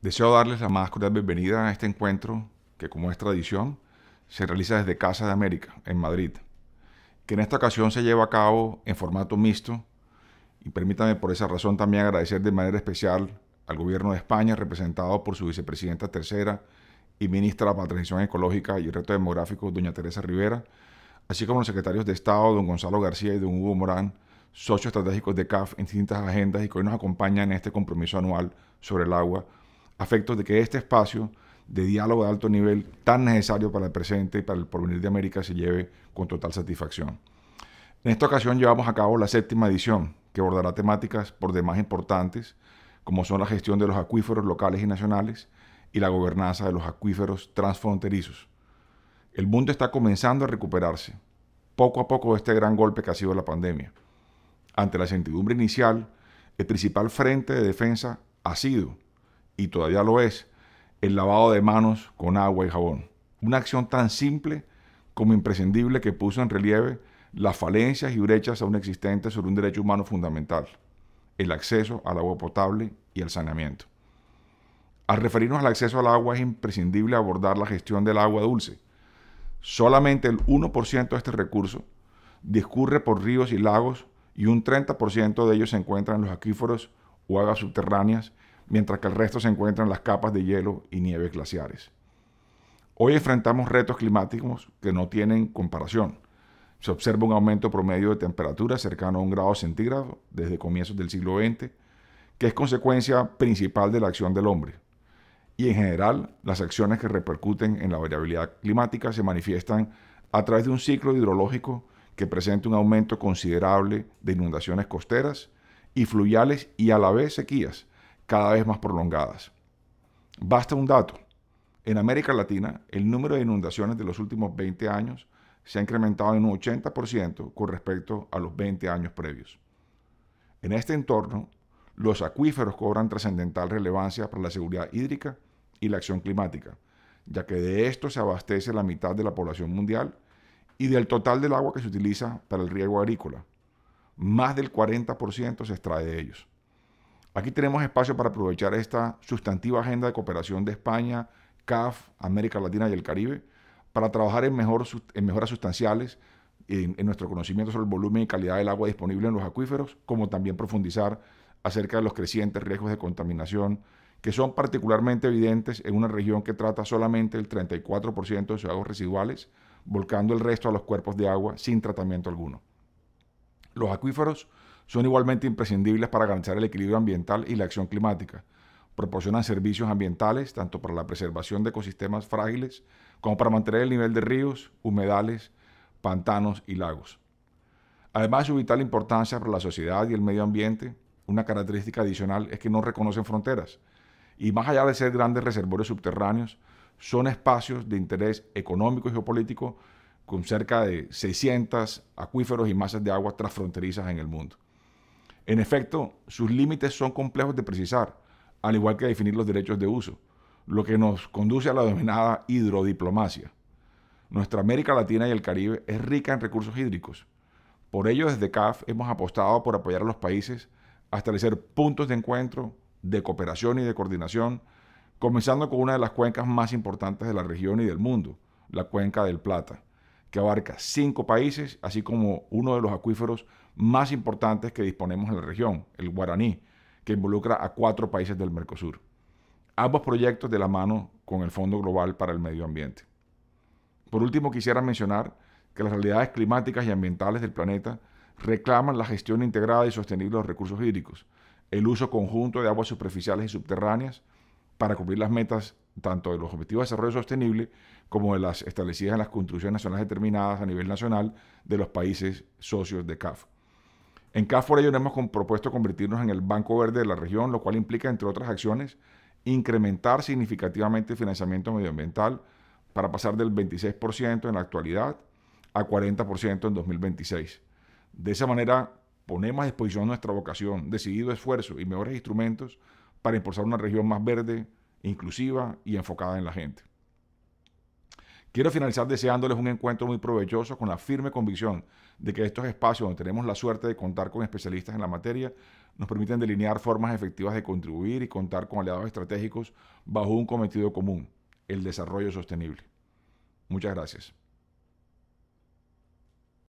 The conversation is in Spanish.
Deseo darles la más cordial bienvenida a este encuentro que, como es tradición, se realiza desde Casa de América, en Madrid, que en esta ocasión se lleva a cabo en formato mixto y permítame por esa razón también agradecer de manera especial al Gobierno de España, representado por su vicepresidenta tercera y ministra para la Transición Ecológica y el Reto Demográfico, doña Teresa Rivera, así como los secretarios de Estado, don Gonzalo García y don Hugo Morán, socios estratégicos de CAF en distintas agendas y que hoy nos acompañan en este compromiso anual sobre el agua afectos de que este espacio de diálogo de alto nivel tan necesario para el presente y para el porvenir de América se lleve con total satisfacción. En esta ocasión llevamos a cabo la séptima edición, que abordará temáticas por demás importantes, como son la gestión de los acuíferos locales y nacionales y la gobernanza de los acuíferos transfronterizos. El mundo está comenzando a recuperarse, poco a poco, de este gran golpe que ha sido la pandemia. Ante la incertidumbre inicial, el principal frente de defensa ha sido y todavía lo es, el lavado de manos con agua y jabón. Una acción tan simple como imprescindible que puso en relieve las falencias y brechas aún existentes sobre un derecho humano fundamental, el acceso al agua potable y al saneamiento. Al referirnos al acceso al agua es imprescindible abordar la gestión del agua dulce. Solamente el 1% de este recurso discurre por ríos y lagos y un 30% de ellos se encuentran en los acuíferos o aguas subterráneas mientras que el resto se encuentra en las capas de hielo y nieves glaciares. Hoy enfrentamos retos climáticos que no tienen comparación. Se observa un aumento promedio de temperatura cercano a un grado centígrado desde comienzos del siglo XX, que es consecuencia principal de la acción del hombre. Y en general, las acciones que repercuten en la variabilidad climática se manifiestan a través de un ciclo hidrológico que presenta un aumento considerable de inundaciones costeras y fluviales y a la vez sequías, cada vez más prolongadas. Basta un dato. En América Latina, el número de inundaciones de los últimos 20 años se ha incrementado en un 80% con respecto a los 20 años previos. En este entorno, los acuíferos cobran trascendental relevancia para la seguridad hídrica y la acción climática, ya que de esto se abastece la mitad de la población mundial y del total del agua que se utiliza para el riego agrícola. Más del 40% se extrae de ellos. Aquí tenemos espacio para aprovechar esta sustantiva agenda de cooperación de España, CAF, América Latina y el Caribe, para trabajar en, mejoras sustanciales en, en, nuestro conocimiento sobre el volumen y calidad del agua disponible en los acuíferos, como también profundizar acerca de los crecientes riesgos de contaminación que son particularmente evidentes en una región que trata solamente el 34% de sus aguas residuales, volcando el resto a los cuerpos de agua sin tratamiento alguno. Los acuíferos son igualmente imprescindibles para garantizar el equilibrio ambiental y la acción climática. Proporcionan servicios ambientales tanto para la preservación de ecosistemas frágiles como para mantener el nivel de ríos, humedales, pantanos y lagos. Además de su vital importancia para la sociedad y el medio ambiente, una característica adicional es que no reconocen fronteras y más allá de ser grandes reservorios subterráneos, son espacios de interés económico y geopolítico con cerca de 600 acuíferos y masas de agua transfronterizas en el mundo. En efecto, sus límites son complejos de precisar, al igual que definir los derechos de uso, lo que nos conduce a la denominada hidrodiplomacia. Nuestra América Latina y el Caribe es rica en recursos hídricos. Por ello, desde CAF hemos apostado por apoyar a los países a establecer puntos de encuentro, de cooperación y de coordinación, comenzando con una de las cuencas más importantes de la región y del mundo, la cuenca del Plata que abarca cinco países, así como uno de los acuíferos más importantes que disponemos en la región, el Guaraní, que involucra a cuatro países del Mercosur. Ambos proyectos de la mano con el Fondo Global para el Medio Ambiente. Por último, quisiera mencionar que las realidades climáticas y ambientales del planeta reclaman la gestión integrada y sostenible de los recursos hídricos, el uso conjunto de aguas superficiales y subterráneas para cumplir las metas tanto de los Objetivos de Desarrollo Sostenible como de las establecidas en las contribuciones nacionales determinadas a nivel nacional de los países socios de CAF. En CAF por ello hemos propuesto convertirnos en el Banco Verde de la región, lo cual implica, entre otras acciones, incrementar significativamente el financiamiento medioambiental para pasar del 26% en la actualidad a 40% en 2026. De esa manera ponemos a disposición nuestra vocación, decidido esfuerzo y mejores instrumentos para impulsar una región más verde, inclusiva y enfocada en la gente. Quiero finalizar deseándoles un encuentro muy provechoso con la firme convicción de que estos espacios donde tenemos la suerte de contar con especialistas en la materia nos permiten delinear formas efectivas de contribuir y contar con aliados estratégicos bajo un cometido común, el desarrollo sostenible. Muchas gracias.